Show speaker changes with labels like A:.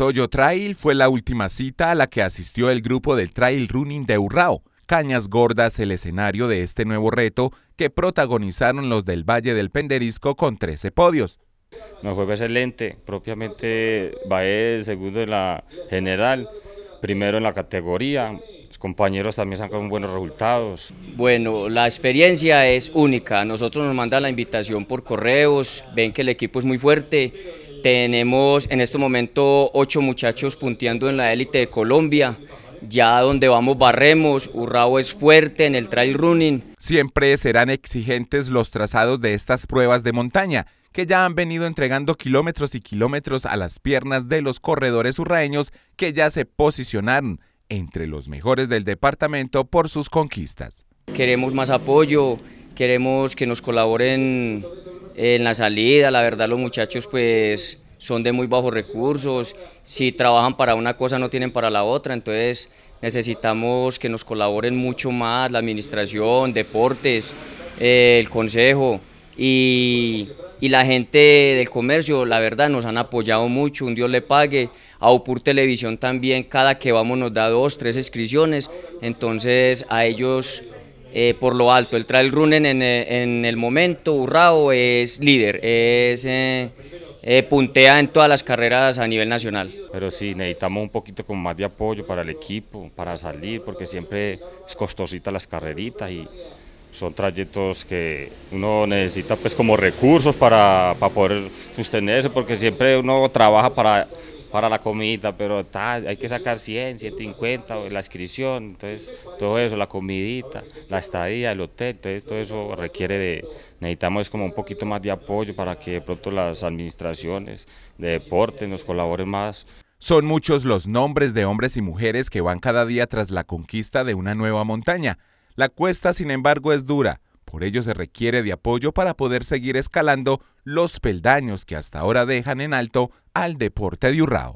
A: Toyo Trail fue la última cita a la que asistió el grupo del Trail Running de Urrao. Cañas Gordas el escenario de este nuevo reto que protagonizaron los del Valle del Penderisco con 13 podios. Nos fue excelente, propiamente va el
B: segundo en la general, primero en la categoría, los compañeros también sacan
C: buenos resultados. Bueno, la experiencia es única. Nosotros nos mandan la invitación por correos, ven que el equipo es muy fuerte tenemos en este momento ocho muchachos punteando en la élite de Colombia. Ya donde vamos barremos, Urrao
A: es fuerte en el trail running. Siempre serán exigentes los trazados de estas pruebas de montaña, que ya han venido entregando kilómetros y kilómetros a las piernas de los corredores urraeños que ya se posicionaron entre los mejores del departamento por sus conquistas. Queremos más apoyo, queremos que nos colaboren
C: en la salida, la verdad los muchachos pues son de muy bajos recursos, si trabajan para una cosa no tienen para la otra, entonces necesitamos que nos colaboren mucho más la administración, deportes, eh, el consejo y, y, la gente del comercio, la verdad nos han apoyado mucho, un Dios le pague, a Upur Televisión también cada que vamos nos da dos, tres inscripciones, entonces a ellos eh, por lo alto. El trail running en, eh, en el momento, Urrao es líder, es eh, puntea en todas las carreras a nivel nacional.
B: Pero sí, necesitamos un poquito más de apoyo para el equipo, para salir, porque siempre es costosita las carreritas y son trayectos que uno necesita pues como recursos para, para poder sostenerse, porque siempre uno trabaja para para la comida, pero hay que sacar 100, 150, la inscripción, entonces todo eso, la comidita, la estadía, el hotel, entonces todo eso requiere de, necesitamos como un poquito
A: más de apoyo para que de pronto las administraciones de deporte nos colaboren más. Son muchos los nombres de hombres y mujeres que van cada día tras la conquista de una nueva montaña. La cuesta, sin embargo, es dura por ello se requiere de apoyo para poder seguir escalando los peldaños que hasta ahora dejan en alto al deporte de Urrao.